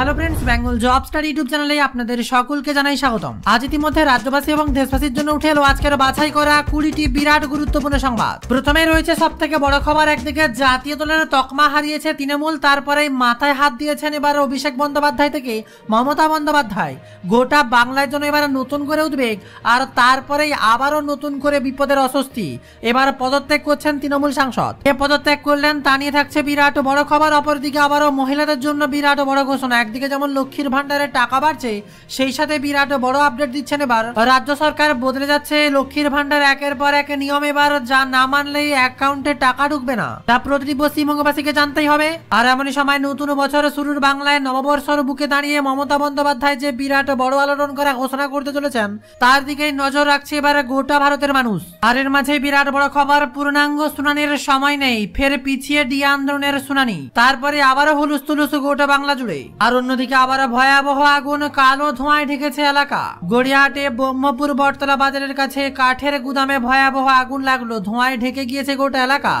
Hello friends Bengal job star YouTube চ্যানেলে আপনাদের সকলকে জানাই স্বাগতম আজ ইতিমধ্যে রাজ্যবাসী এবং দেশবাসীর জন্য উঠে এলো আজকের বাছাই করা কুড়িটি বিরাট গুরুত্বপূর্ণ সংবাদ প্রথমে রয়েছে সব থেকে বড় খবর একদিকে জাতীয় দলের তকমা হারিয়েছে তৃণমূল তারপরে মাথায় হাত দিয়েছেন এবার অভিষেক বন্দ্যোপাধ্যায় থেকে মমতা বন্দ্যোপাধ্যায় গোটা বাংলার জন্য এবার নতুন করে উদ্বেগ আর তারপরেই আবারও নতুন করে বিপদের অস্বস্তি এবার পদত্যাগ করছেন তৃণমূল সাংসদ এ পদত্যাগ করলেন তা নিয়ে থাকছে বিরাট বড় খবর অপরদিকে আবারও মহিলাদের জন্য বিরাট বড় ঘোষণা একদিকে যেমন লক্ষ্মীর ভান্ডারে টাকা বাড়ছে সেই সাথে বিরাট বড় আপডেট দিচ্ছেন এবার রাজ্য সরকার বদলে যাচ্ছে লক্ষ্মীর ভান্ডার একের পর এক নিয়ম এবার যা না মানলে অ্যাকাউন্টে টাকা ঢুকবে না তা প্রতিটি পশ্চিমবঙ্গবাসীকে জানতেই হবে আর এমনই সময় নতুন বছর শুরুর বাংলায় নববর্ষর বুকে দাঁড়িয়ে মমতা বন্দ্যোপাধ্যায় যে বিরাট বড় আলোড়ন করা ঘোষণা করতে চলেছেন তার দিকেই নজর রাখছে এবার গোটা ভারতের মানুষ আর এর মাঝে বিরাট বড় খবর পূর্ণাঙ্গ শুনানির সময় নেই ফের পিছিয়ে ডি আন্দোলনের শুনানি তারপরে আবারও হুলুস তুলুস গোটা বাংলা জুড়ে আর আর অন্যদিকে আবার ভয়াবহ আগুন কালো ধোঁয়ায় ঢেকেছে এলাকা গড়িয়াহাটে ব্রহ্মপুর বটতলা বাজারের কাছে কাঠের গুদামে ভয়াবহ আগুন লাগলো ধোঁয়ায় ঢেকে গিয়েছে গোটা এলাকা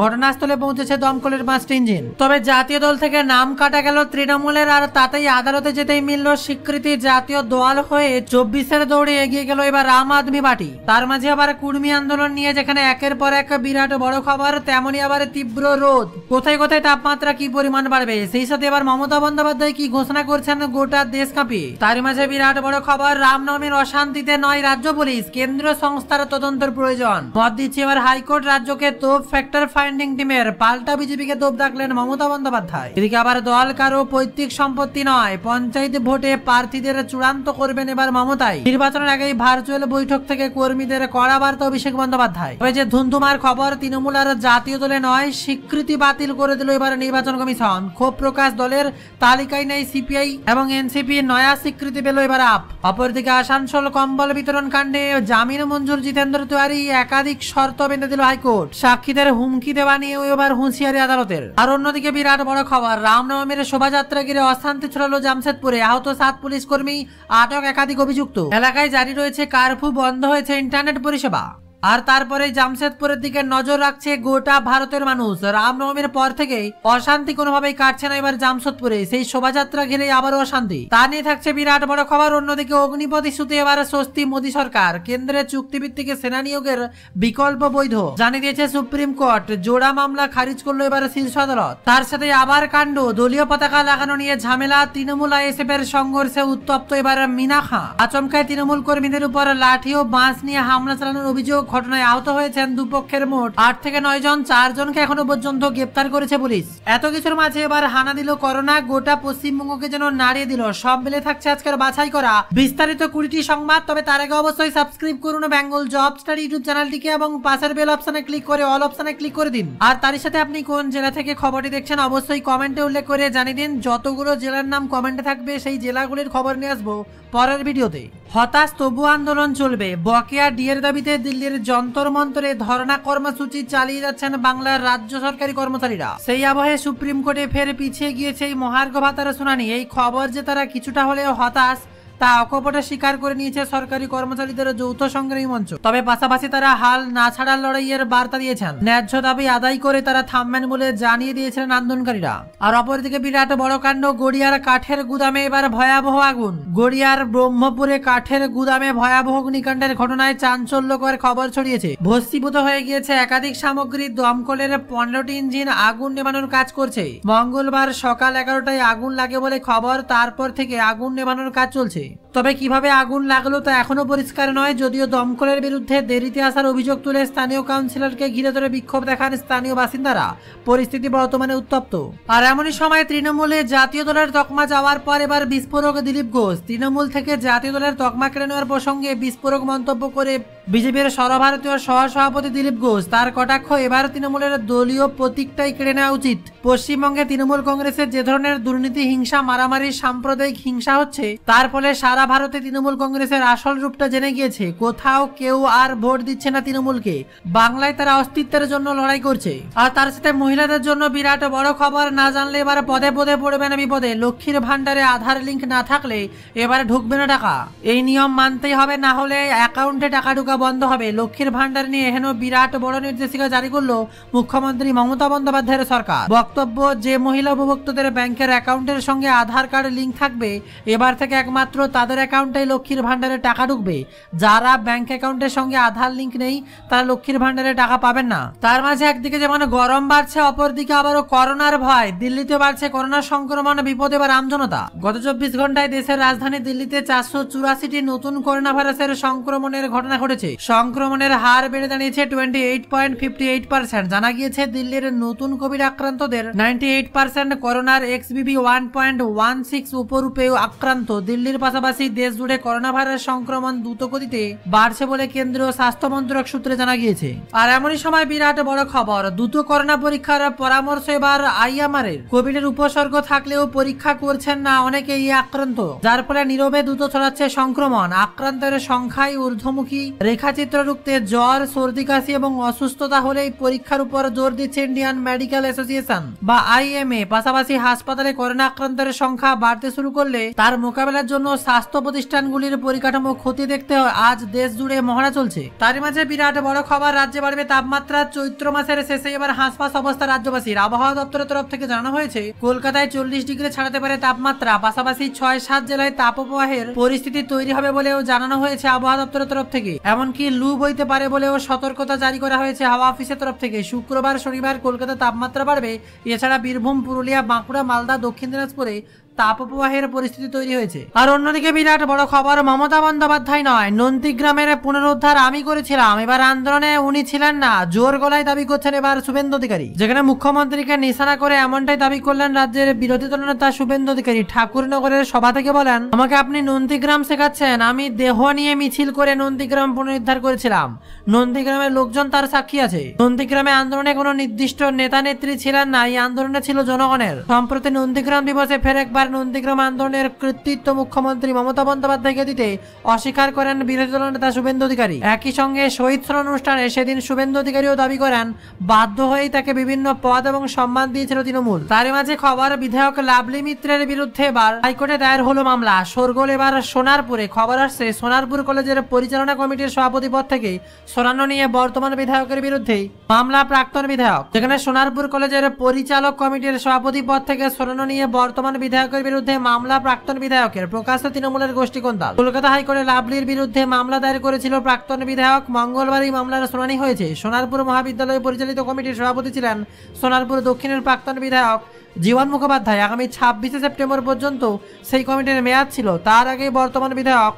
ঘটনাস্থলে পৌঁছেছে দমকলের মাস্ট ইঞ্জিন তবে জাতীয় দল থেকে নাম কাটা গেল তৃণমূলের আর তাতেই আদালতে যেতেই মিলল স্বীকৃতি জাতীয় দল হয়ে চব্বিশের দৌড়ে এগিয়ে গেল এবার আম আদমি পার্টি তার মাঝে আবার কুর্মী আন্দোলন নিয়ে যেখানে একের পর এক বিরাট বড় খবর তেমনই আবার তীব্র রোদ কোথায় কোথায় তাপমাত্রা কি পরিমাণ বাড়বে সেই সাথে এবার মমতা বন্দ্যোপাধ্যায় কি ঘোষণা করছেন গোটা দেশ কাঁপে তার মাঝে বিরাট বড় খবর রামনবমীর অশান্তিতে নয় রাজ্য পুলিশ কেন্দ্র সংস্থার তদন্তের প্রয়োজন মত দিচ্ছে এবার হাইকোর্ট রাজ্যকে তোপ ফ্যাক্টর ফাইন্ডিং টিমের পাল্টা বিজেপিকে তোপ ডাকলেন মমতা বন্দ্যোপাধ্যায় এদিকে আবার দল কারো পৈতৃক সম্পত্তি নয় পঞ্চায়েত ভোটে প্রার্থীদের চূড়ান্ত করবেন এবার মমতাই নির্বাচনের আগেই ভার্চুয়াল বৈঠক থেকে কর্মীদের কড়া বার্তা অভিষেক বন্দ্যোপাধ্যায় তবে যে ধুন্ধুমার খবর তৃণমূল আর জাতীয় দলে নয় স্বীকৃতি বাতিল করে দিল এবার নির্বাচন কমিশন ক্ষোভ প্রকাশ দলের তালিকায় নাই সিপিআই এবং এনসিপি নয়া স্বীকৃতি পেল এবার আপ অপরদিকে আসানসোল কম্বল বিতরণ কাণ্ডে জামিন মঞ্জুর জিতেন্দ্র তিওয়ারি একাধিক শর্ত বেঁধে দিল হাইকোর্ট সাক্ষীদের হুমকি দেওয়া নিয়েও এবার হুঁশিয়ারি আদালতের আর অন্যদিকে বিরাট বড় খবর রামনবমীর শোভাযাত্রা গিরে অশান্তি ছড়ালো জামশেদপুরে আহত সাত পুলিশ কর্মী আটক একাধিক অভিযুক্ত এলাকায় জারি রয়েছে কারফু বন্ধ হয়েছে ইন্টারনেট পরিষেবা আর তারপরে জামশেদপুরের দিকে নজর রাখছে গোটা ভারতের মানুষ রামনবমীর পর থেকে অশান্তি কোনোভাবেই কাটছে না এবার জামশেদপুরে সেই শোভাযাত্রা ঘিরে আবারও অশান্তি তা নিয়ে থাকছে বিরাট বড় খবর অন্যদিকে অগ্নিপথ ইস্যুতে এবার স্বস্তি মোদী সরকার কেন্দ্রের চুক্তিভিত্তিকে সেনা নিয়োগের বিকল্প বৈধ জানিয়ে দিয়েছে সুপ্রিম কোর্ট জোড়া মামলা খারিজ করলো এবার শীর্ষ আদালত তার সাথে আবার কাণ্ড দলীয় পতাকা লাগানো নিয়ে ঝামেলা তৃণমূল আইএসএফের সংঘর্ষে উত্তপ্ত এবার মিনা খাঁ আচমকায় তৃণমূল কর্মীদের উপর লাঠি ও বাঁশ নিয়ে হামলা চালানোর অভিযোগ ঘটনায় আহত হয়েছেন দুপক্ষের মোট আট থেকে নয় জন চারজনকে এখনো পর্যন্ত গ্রেপ্তার করেছে পুলিশ এত কিছুর মাঝে এবার হানা দিল করোনা গোটা পশ্চিমবঙ্গকে যেন নাড়িয়ে দিল সব মিলে থাকছে আজকের বাছাই করা বিস্তারিত কুড়িটি সংবাদ তবে তার আগে অবশ্যই সাবস্ক্রাইব করুন বেঙ্গল জব স্টার ইউটিউব চ্যানেলটিকে এবং পাশের বেল অপশনে ক্লিক করে অল অপশনে ক্লিক করে দিন আর তারই সাথে আপনি কোন জেলা থেকে খবরটি দেখছেন অবশ্যই কমেন্টে উল্লেখ করে জানিয়ে দিন যতগুলো জেলার নাম কমেন্টে থাকবে সেই জেলাগুলির খবর নিয়ে আসবো পরের ভিডিওতে হতাশ তবু আন্দোলন চলবে বকেয়া ডিয়ের দাবিতে দিল্লির যন্তর মন্তরে ধর্ণা কর্মসূচি চালিয়ে যাচ্ছেন বাংলার রাজ্য সরকারি কর্মচারীরা সেই আবহে সুপ্রিম কোর্টে ফের পিছিয়ে গিয়েছে এই মহার্ঘ ভাতার শুনানি এই খবর যে তারা কিছুটা হলেও হতাশ তা অকপটে স্বীকার করে নিয়েছে সরকারি কর্মচারীদের যৌথ সংগ্রামী মঞ্চ তবে পাশাপাশি তারা হাল না ছাড়ার লড়াইয়ের বার্তা দিয়েছেন ন্যায্য দাবি আদায় করে তারা থামবেন বলে জানিয়ে দিয়েছিলেন আন্দোলনকারীরা আর অপরদিকে বিরাট বড় কাণ্ড গড়িয়ার কাঠের গুদামে এবার ভয়াবহ আগুন গড়িয়ার ব্রহ্মপুরে কাঠের গুদামে ভয়াবহ অগ্নিকাণ্ডের ঘটনায় চাঞ্চল্যকর খবর ছড়িয়েছে ভস্মীভূত হয়ে গিয়েছে একাধিক সামগ্রী দমকলের পনেরোটি ইঞ্জিন আগুন নেভানোর কাজ করছে মঙ্গলবার সকাল এগারোটায় আগুন লাগে বলে খবর তারপর থেকে আগুন নেভানোর কাজ চলছে see. তবে কিভাবে আগুন লাগলো তা এখনও পরিষ্কার নয় যদিও দমকলের বিরুদ্ধে দেরিতে আসার অভিযোগ তুলে স্থানীয় কাউন্সিলরকে ঘিরে ধরে বিক্ষোভ দেখান স্থানীয় বাসিন্দারা পরিস্থিতি বর্তমানে উত্তপ্ত আর এমনই সময় তৃণমূলে জাতীয় দলের তকমা যাওয়ার পর এবার বিস্ফোরক দিলীপ ঘোষ তৃণমূল থেকে জাতীয় দলের তকমা কেড়ে নেওয়ার প্রসঙ্গে বিস্ফোরক মন্তব্য করে বিজেপির সর্বভারতীয় সহসভাপতি দিলীপ ঘোষ তার কটাক্ষ এবার তৃণমূলের দলীয় প্রতীকটাই কেড়ে নেওয়া উচিত পশ্চিমবঙ্গে তৃণমূল কংগ্রেসের যে ধরনের দুর্নীতি হিংসা মারামারি সাম্প্রদায়িক হিংসা হচ্ছে তার ফলে সারা ভারতে তৃণমূল কংগ্রেসের আসল রূপটা জেনে গিয়েছে কোথাও কেউ আর ভোট দিচ্ছে না তৃণমূলকে বাংলায় তারা অস্তিত্বের জন্য লড়াই করছে আর তার সাথে মহিলাদের জন্য বিরাট বড় খবর না জানলে এবার পদে পদে পড়বে না বিপদে লক্ষ্মীর ভান্ডারে আধার লিঙ্ক না থাকলে এবারে ঢুকবে না টাকা এই নিয়ম মানতেই হবে না হলে অ্যাকাউন্টে টাকা ঢুকা বন্ধ হবে লক্ষ্মীর ভান্ডার নিয়ে এহেন বিরাট বড় নির্দেশিকা জারি করলো মুখ্যমন্ত্রী মমতা বন্দ্যোপাধ্যায়ের সরকার বক্তব্য যে মহিলা উপভোক্তাদের ব্যাংকের অ্যাকাউন্টের সঙ্গে আধার কার্ড লিঙ্ক থাকবে এবার থেকে একমাত্র তাদের তাদের অ্যাকাউন্টে লক্ষ্মীর ভাণ্ডারে টাকা ঢুকবে যারা ব্যাংক অ্যাকাউন্টের সঙ্গে আধার লিঙ্ক নেই তারা লক্ষ্মীর ভাণ্ডারে টাকা পাবেন না তার মাঝে একদিকে যেমন গরম বাড়ছে অপরদিকে আবারও করোনার ভয় দিল্লিতে বাড়ছে করোনা সংক্রমণ বিপদে বা রামজনতা গত চব্বিশ ঘন্টায় দেশের রাজধানী দিল্লিতে চারশো চুরাশিটি নতুন করোনা ভাইরাসের সংক্রমণের ঘটনা ঘটেছে সংক্রমণের হার বেড়ে দাঁড়িয়েছে twenty eight point fifty eight percent জানা গিয়েছে দিল্লির নতুন কোভিড আক্রান্তদের নাইনটি এইট পার্সেন্ট করোনার X BB one point one six উপরূপে আক্রান্ত দিল্লির পাশাপাশি পাশাপাশি দেশ জুড়ে করোনা ভাইরাস সংক্রমণ দ্রুত গতিতে বাড়ছে বলে কেন্দ্রীয় স্বাস্থ্য মন্ত্রক সূত্রে জানা গিয়েছে আর এমনই সময় বিরাট বড় খবর দ্রুত করোনা পরীক্ষার পরামর্শ এবার আইএমআর এর কোভিড এর উপসর্গ থাকলেও পরীক্ষা করছেন না অনেকে এই আক্রান্ত যার ফলে নীরবে দ্রুত ছড়াচ্ছে সংক্রমণ আক্রান্তের সংখ্যায় ঊর্ধ্বমুখী রেখাচিত্র রুখতে জ্বর সর্দি কাশি এবং অসুস্থতা হলেই পরীক্ষার উপর জোর দিচ্ছে ইন্ডিয়ান মেডিকেল অ্যাসোসিয়েশন বা আইএমএ পাশাপাশি হাসপাতালে করোনা আক্রান্তের সংখ্যা বাড়তে শুরু করলে তার মোকাবেলার জন্য স্বাস্থ্য স্বাস্থ্য প্রতিষ্ঠানগুলির পরিকাঠামো ক্ষতি দেখতে আজ দেশ জুড়ে মহড়া চলছে তার মাঝে বিরাট বড় খবর রাজ্যে বাড়বে তাপমাত্রা চৈত্র মাসের শেষে এবার হাঁসফাঁস অবস্থা রাজ্যবাসীর আবহাওয়া দপ্তরের তরফ থেকে জানানো হয়েছে কলকাতায় চল্লিশ ডিগ্রি ছাড়াতে পারে তাপমাত্রা পাশাপাশি ছয় সাত জেলায় তাপপ্রবাহের পরিস্থিতি তৈরি হবে বলেও জানানো হয়েছে আবহাওয়া দপ্তরের তরফ থেকে এমনকি লু বইতে পারে বলেও সতর্কতা জারি করা হয়েছে হাওয়া অফিসের তরফ থেকে শুক্রবার শনিবার কলকাতা তাপমাত্রা বাড়বে এছাড়া বীরভূম পুরুলিয়া বাঁকুড়া মালদা দক্ষিণ দিনাজপুরে তাপপ্রবাহের পরিস্থিতি তৈরি হয়েছে আর অন্যদিকে বিরাট বড় খবর মমতা বন্দ্যোপাধ্যায় নয় নন্দীগ্রামের পুনরুদ্ধার আমি করেছিলাম এবার আন্দোলনে উনি ছিলেন না জোর গলায় দাবি করছেন এবার শুভেন্দু অধিকারী যেখানে মুখ্যমন্ত্রীকে নিশানা করে এমনটাই দাবি করলেন রাজ্যের বিরোধী দল দলনেতা শুভেন্দু অধিকারী ঠাকুরনগরের সভা থেকে বলেন আমাকে আপনি নন্দীগ্রাম শেখাচ্ছেন আমি দেহ নিয়ে মিছিল করে নন্দীগ্রাম পুনরুদ্ধার করেছিলাম নন্দীগ্রামের লোকজন তার সাক্ষী আছে নন্দীগ্রামে আন্দোলনে কোনো নির্দিষ্ট নেতা নেত্রী ছিলেন না এই আন্দোলনে ছিল জনগণের সম্প্রতি নন্দীগ্রাম দিবসে ফের একবার নন্দীগ্রাম আন্দোলনের কৃতিত্ব মুখ্যমন্ত্রী মমতা বন্দ্যোপাধ্যায়কে দিতে অস্বীকার করেন বিরোধী দলের নেতা শুভেন্দু অধিকারী একই সঙ্গে শহীদ স্মরণ অনুষ্ঠানে সেদিন শুভেন্দু অধিকারীও দাবি করেন বাধ্য হয়েই তাকে বিভিন্ন পদ এবং সম্মান দিয়েছিল তৃণমূল তার মাঝে খবর বিধায়ক লাভলি মিত্রের বিরুদ্ধে এবার হাইকোর্টে দায়ের হলো মামলা সরগোল এবার সোনারপুরে খবর আসছে সোনারপুর কলেজের পরিচালনা কমিটির সভাপতি পদ থেকে সরানো নিয়ে বর্তমান বিধায়কের বিরুদ্ধে মামলা প্রাক্তন বিধায়ক যেখানে সোনারপুর কলেজের পরিচালক কমিটির সভাপতি পদ থেকে সরানো নিয়ে বর্তমান বিধায়কের বিধায়কের বিরুদ্ধে মামলা প্রাক্তন বিধায়কের প্রকাশ্য তৃণমূলের গোষ্ঠী কোন্দাল কলকাতা হাইকোর্টে লাভলির বিরুদ্ধে মামলা দায়ের করেছিল প্রাক্তন বিধায়ক মঙ্গলবার এই মামলার শুনানি হয়েছে সোনারপুর মহাবিদ্যালয় পরিচালিত কমিটির সভাপতি ছিলেন সোনারপুর দক্ষিণের প্রাক্তন বিধায়ক জীবন মুখোপাধ্যায় আগামী ছাব্বিশে সেপ্টেম্বর পর্যন্ত সেই কমিটির মেয়াদ ছিল তার আগে বর্তমান বিধায়ক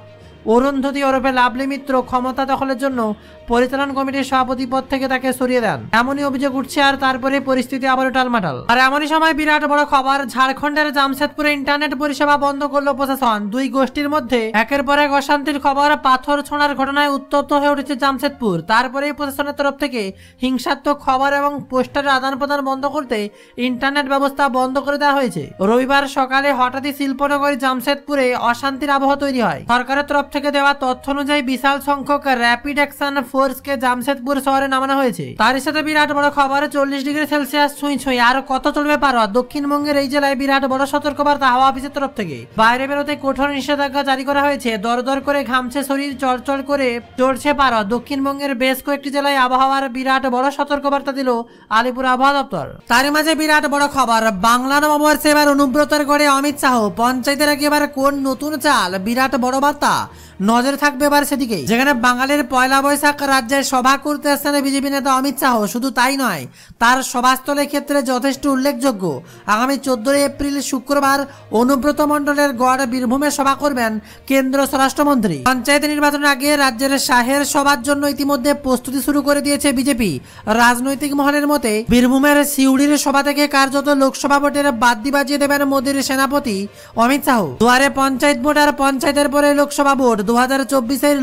অরুন্ধতী ওরফে লাভলি মিত্র ক্ষমতা দখলের জন্য পরিচালন কমিটির সভাপতি পদ থেকে তাকে সরিয়ে দেন এমনই অভিযোগ উঠছে আর তারপরে পরিস্থিতি আবারও টালমাটাল আর এমনই সময় বিরাট বড় খবর ঝাড়খণ্ডের জামশেদপুরে ইন্টারনেট পরিষেবা বন্ধ করলো প্রশাসন দুই গোষ্ঠীর মধ্যে একের পর এক অশান্তির খবর পাথর ছোঁড়ার ঘটনায় উত্তপ্ত হয়ে উঠেছে জামশেদপুর তারপরেই প্রশাসনের তরফ থেকে হিংসাত্মক খবর এবং পোস্টারের আদান প্রদান বন্ধ করতে ইন্টারনেট ব্যবস্থা বন্ধ করে দেওয়া হয়েছে রবিবার সকালে হঠাৎই শিল্পনগরী জামশেদপুরে অশান্তির আবহাওয়া তৈরি হয় সরকারের তরফ থেকে দেওয়া তথ্য অনুযায়ী বিশাল সংখ্যক র্যাপিড অ্যাকশন ফোর্সকে জামশেদপুর শহরে নামানো হয়েছে তার সাথে বিরাট বড় খবর চল্লিশ ডিগ্রি সেলসিয়াস ছুঁই ছুঁই আর কত চলবে পারো দক্ষিণবঙ্গের এই জেলায় বিরাট বড় সতর্কবার্তা হাওয়া অফিসের তরফ থেকে বাইরে বেরোতে কঠোর নিষেধাজ্ঞা জারি করা হয়েছে দর দর করে ঘামছে শরীর চড়চড় করে চড়ছে পারো দক্ষিণবঙ্গের বেশ কয়েকটি জেলায় আবহাওয়ার বিরাট বড় সতর্কবার্তা দিল আলিপুর আবহাওয়া দপ্তর তার মাঝে বিরাট বড় খবর বাংলা নববর্ষে এবার অনুব্রতের গড়ে অমিত শাহ পঞ্চায়েতের আগে এবার কোন নতুন চাল বিরাট বড় বার্তা নজর থাকবে এবার সেদিকে যেখানে বাঙালির পয়লা বৈশাখ রাজ্যে সভা করতে আসছেন বিজেপি নেতা অমিত শাহ শুধু তাই নয় তার সভাস্থলের ক্ষেত্রে যথেষ্ট উল্লেখযোগ্য আগামী চোদ্দই এপ্রিল শুক্রবার অনুব্রত মণ্ডলের গড় বীরভূমে সভা করবেন কেন্দ্র স্বরাষ্ট্রমন্ত্রী পঞ্চায়েত নির্বাচনের আগে রাজ্যের শাহের সভার জন্য ইতিমধ্যে প্রস্তুতি শুরু করে দিয়েছে বিজেপি রাজনৈতিক মহলের মতে বীরভূমের সিউড়ির সভা থেকে কার্যত লোকসভা ভোটের বাদ্দি বাজিয়ে দেবেন মোদীর সেনাপতি অমিত শাহ দুয়ারে পঞ্চায়েত ভোট আর পঞ্চায়েতের পরে লোকসভা ভোট দু হাজার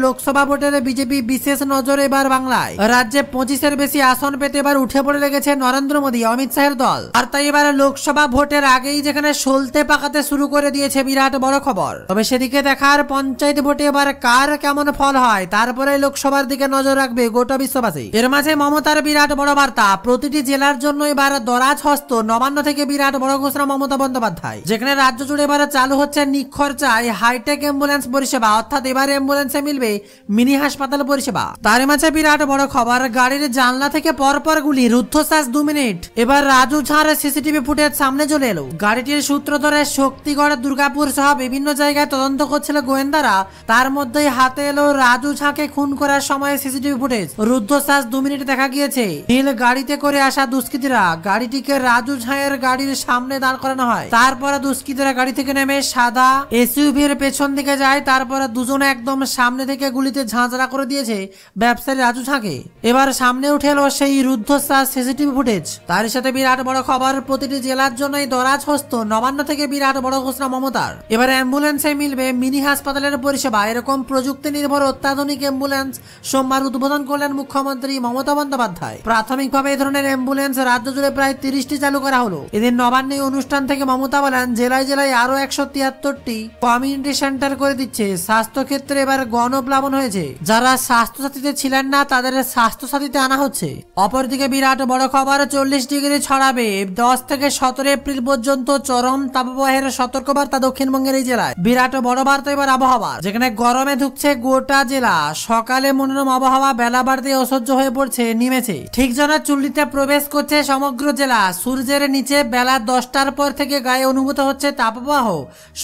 লোকসভা ভোটের বিজেপি বিশেষ নজর এবার বাংলায় রাজ্যে পঁচিশের বেশি আসন পেতে এবার উঠে পড়ে লেগেছে নরেন্দ্র মোদী অমিত শাহের দল আর তাই এবার লোকসভা ভোটের আগেই যেখানে সলতে পাকাতে শুরু করে দিয়েছে বিরাট বড় খবর তবে সেদিকে দেখার পঞ্চায়েত ভোটে এবার কার কেমন ফল হয় তারপরে লোকসভার দিকে নজর রাখবে গোটা বিশ্ববাসী এর মাঝে মমতার বিরাট বড় বার্তা প্রতিটি জেলার জন্য এবার দরাজ হস্ত নবান্ন থেকে বিরাট বড় ঘোষণা মমতা বন্দ্যোপাধ্যায় যেখানে রাজ্য জুড়ে এবার চালু হচ্ছে নিখরচায় হাইটেক অ্যাম্বুলেন্স পরিষেবা অর্থাৎ এবার অ্যাম্বুলেন্সে মিলবে মিনি হাসপাতাল পরিষেবা তার মাঝে বিরাট বড় খবর গাড়ির জানলা থেকে পরপর গুলি রুদ্ধশ্বাস দু মিনিট এবার রাজু ঝাড় সিসিটিভি ফুটেজ সামনে চলে এলো গাড়িটির সূত্র ধরে শক্তিগড় দুর্গাপুর সহ বিভিন্ন জায়গায় তদন্ত করছিল গোয়েন্দারা তার মধ্যেই হাতে এলো রাজু ঝাঁকে খুন করার সময় সিসিটিভি ফুটেজ রুদ্ধশ্বাস দু মিনিট দেখা গিয়েছে নীল গাড়িতে করে আসা দুষ্কৃতীরা গাড়িটিকে রাজু ঝাঁয়ের গাড়ির সামনে দাঁড় করানো হয় তারপরে দুষ্কৃতীরা গাড়ি থেকে নেমে সাদা এসইউভির পেছন দিকে যায় তারপরে দুজনে একদম সামনে থেকে গুলিতে ঝাঁঝরা করে দিয়েছে ব্যবসায়ী রাজু ঝাঁকে এবার সামনে উঠে এলো সেই রুদ্ধশ্বাস সিসিটিভি ফুটেজ তার সাথে বিরাট বড় খবর প্রতিটি জেলার জন্যই দরাজ হস্ত নবান্ন থেকে বিরাট বড় ঘোষণা মমতার এবার অ্যাম্বুলেন্সে মিলবে মিনি হাসপাতালের পরিষেবা এরকম প্রযুক্তি নির্ভর অত্যাধুনিক অ্যাম্বুলেন্স সোমবার উদ্বোধন করলেন মুখ্যমন্ত্রী মমতা বন্দ্যোপাধ্যায় প্রাথমিকভাবে এই ধরনের অ্যাম্বুলেন্স রাজ্য জুড়ে প্রায় তিরিশটি চালু করা হলো এদিন নবান্নে অনুষ্ঠান থেকে মমতা বলেন জেলায় জেলায় আরো একশো তিয়াত্তরটি কমিউনিটি সেন্টার করে দিচ্ছে স্বাস্থ্য ক্ষেত্রে এবার গণপ্লাবন হয়েছে যারা স্বাস্থ্য সাথীতে ছিলেন না তাদের স্বাস্থ্য সাথীতে আনা হচ্ছে অপরদিকে বিরাট বড় খবর চল্লিশ ডিগ্রি ছড়াবে দশ থেকে সতেরো এপ্রিল পর্যন্ত চরম তাপবাহের সতর্কবার্তা দক্ষিণবঙ্গের এই জেলায় বিরাট বড় বার্তা এবার আবহাওয়ার যেখানে গরমে ধুকছে গোটা জেলা সকালে মনোরম আবহাওয়া বেলা বাড়তে অসহ্য হয়ে পড়ছে নিমেছে ঠিক যেন চুল্লিতে প্রবেশ করছে সমগ্র জেলা সূর্যের নিচে বেলা দশটার পর থেকে গায়ে অনুভূত হচ্ছে তাপবাহ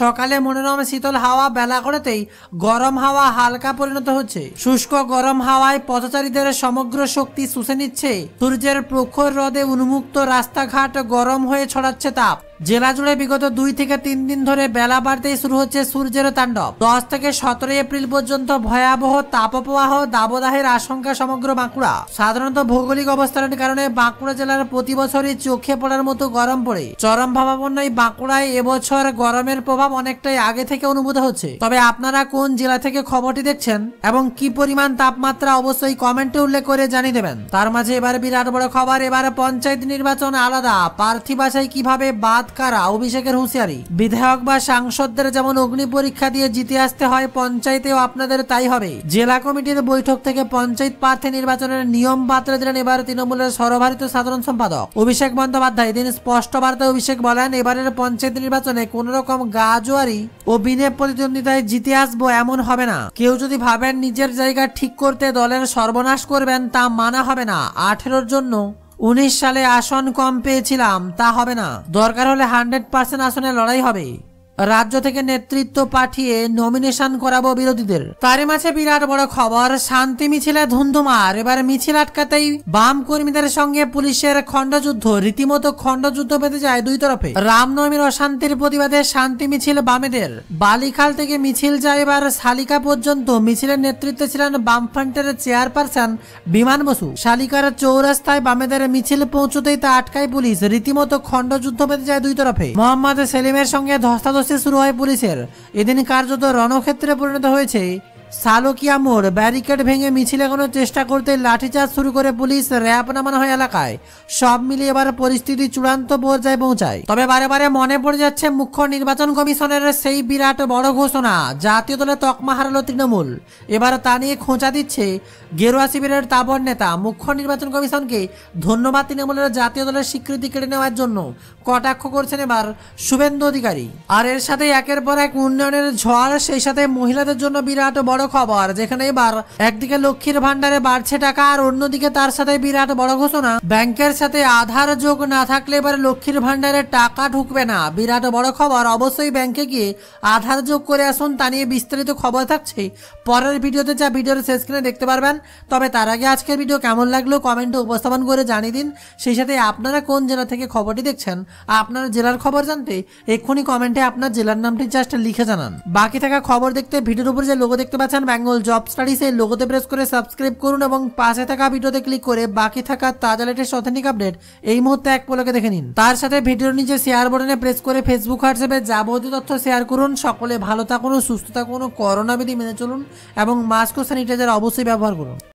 সকালে মনোরম শীতল হাওয়া বেলা করেতেই গরম গরম হাওয়া হালকা পরিণত হচ্ছে শুষ্ক গরম হাওয়ায় পথচারীদের সমগ্র শক্তি শুষে নিচ্ছে সূর্যের প্রখর হ্রদে উন্মুক্ত রাস্তাঘাট গরম হয়ে ছড়াচ্ছে তাপ জেলা জুড়ে বিগত দুই থেকে তিন দিন ধরে বেলা বাড়তেই শুরু হচ্ছে সূর্যের তাণ্ডব দশ থেকে সতেরোই এপ্রিল পর্যন্ত ভয়াবহ তাপপ্রবাহ দাবদাহের আশঙ্কা সমগ্র বাঁকুড়া সাধারণত ভৌগোলিক অবস্থানের কারণে বাঁকুড়া জেলার প্রতি বছরই চোখে পড়ার মতো গরম পড়ে চরম ভাবাপন্নয় বাঁকুড়ায় এবছর গরমের প্রভাব অনেকটাই আগে থেকে অনুভূত হচ্ছে তবে আপনারা কোন জেলা থেকে খবরটি দেখছেন এবং কি পরিমাণ তাপমাত্রা অবশ্যই কমেন্টে উল্লেখ করে জানিয়ে দেবেন তার মাঝে এবার বিরাট বড় খবর এবার পঞ্চায়েত নির্বাচন আলাদা প্রার্থী বাছাই কিভাবে বাদ কারা অভিষেকের হুঁশিয়ারি বিধায়ক বা সাংসদদের যেমন অগ্নি পরীক্ষা দিয়ে জিতে আসতে হয় পঞ্চায়েতেও আপনাদের তাই হবে জেলা কমিটির বৈঠক থেকে পঞ্চায়েত প্রার্থী নির্বাচনের নিয়ম পাত্রে দিলেন এবার তৃণমূলের সর্বভারতীয় সাধারণ সম্পাদক অভিষেক বন্দ্যোপাধ্যায় তিনি স্পষ্ট বার্তা অভিষেক বলেন এবারের পঞ্চায়েত নির্বাচনে কোন রকম গাজোয়ারি ও বিনে প্রতিদ্বন্দ্বিতায় জিতে আসবো এমন হবে না কেউ যদি ভাবেন নিজের জায়গা ঠিক করতে দলের সর্বনাশ করবেন তা মানা হবে না আঠেরোর জন্য উনিশ সালে আসন কম পেয়েছিলাম তা হবে না দরকার হলে হান্ড্রেড পার্সেন্ট আসনে লড়াই হবে রাজ্য থেকে নেতৃত্ব পাঠিয়ে নমিনেশন করাবো বিরোধীদের তারই মাঝে বিরাট বড় খবর শান্তি মিছিলে ধুন্ধুমার এবার মিছিল আটকাতেই বাম কর্মীদের সঙ্গে পুলিশের খণ্ডযুদ্ধ রীতিমতো খণ্ডযুদ্ধ পেতে যায় দুই তরফে রামনবমীর অশান্তির প্রতিবাদে শান্তি মিছিল বামেদের বালিখাল থেকে মিছিল যায় এবার শালিকা পর্যন্ত মিছিলের নেতৃত্বে ছিলেন বামফ্রন্টের চেয়ারপারসন বিমান বসু শালিকার চৌরাস্তায় বামেদের মিছিল পৌঁছতেই তা আটকায় পুলিশ রীতিমতো খণ্ডযুদ্ধ পেতে যায় দুই তরফে মোহাম্মদ সেলিমের সঙ্গে ধস্তাধস্তি কর্মসূচি শুরু হয় পুলিশের এদিন কার্যত রণক্ষেত্রে পরিণত হয়েছে সালোকিয়া মোড় ব্যারিকেড ভেঙে মিছিল এগোনোর চেষ্টা করতে লাঠিচার্জ শুরু করে পুলিশ র্যাব নামানো হয় এলাকায় সব মিলিয়ে এবার পরিস্থিতি চূড়ান্ত পর্যায়ে পৌঁছায় তবে বারে বারে মনে পড়ে যাচ্ছে মুখ্য নির্বাচন কমিশনের সেই বিরাট বড় ঘোষণা জাতীয় দলে তকমা হারালো তৃণমূল এবার তা নিয়ে খোঁচা দিচ্ছে গেরুয়া শিবিরের তাবর নেতা মুখ্য নির্বাচন কমিশনকে ধন্যবাদ তৃণমূলের জাতীয় দলের স্বীকৃতি কেড়ে নেওয়ার জন্য কটাক্ষ করছেন এবার শুভেন্দু অধিকারী আর এর সাথে একের পর এক উন্নয়নের ঝড় সেই সাথে মহিলাদের জন্য বিরাট বড় খবর যেখানে এবার একদিকে লক্ষ্মীর ভান্ডারে বাড়ছে টাকা আর অন্যদিকে তার সাথে বিরাট বড় ঘোষণা ব্যাংকের সাথে আধার যোগ না থাকলে এবার লক্ষ্মীর ভান্ডারে টাকা ঢুকবে না বিরাট বড় খবর অবশ্যই ব্যাংকে গিয়ে আধার যোগ করে আসুন তা নিয়ে বিস্তারিত খবর থাকছে পরের ভিডিওতে যা ভিডিওর শেষ কিনে দেখতে পারবেন তবে তার আগে আজকের ভিডিও কেমন লাগলো কমেন্টে উপস্থাপন করে জানিয়ে দিন সেই সাথে আপনারা কোন জেলা থেকে খবরটি দেখছেন আপনার জেলার খবর জানতে এক্ষুনি কমেন্টে আপনার জেলার নামটি জাস্ট লিখে জানান বাকি থাকা খবর দেখতে ভিডিওর উপর যে লোগো দেখতে পাচ্ছেন বেঙ্গল জব স্টাডিজ এই লোগোতে প্রেস করে সাবস্ক্রাইব করুন এবং পাশে থাকা ভিডিওতে ক্লিক করে বাকি থাকা তাজা লেটেস্ট অথেন্টিক আপডেট এই মুহূর্তে এক পলকে দেখে নিন তার সাথে ভিডিওর নিচে শেয়ার বাটনে প্রেস করে ফেসবুক হোয়াটসঅ্যাপে যাবতীয় তথ্য শেয়ার করুন সকলে ভালো থাকুন সুস্থ থাকুন করোনা বিধি মেনে চলুন এবং মাস্ক ও স্যানিটাইজার অবশ্যই ব্যবহার করুন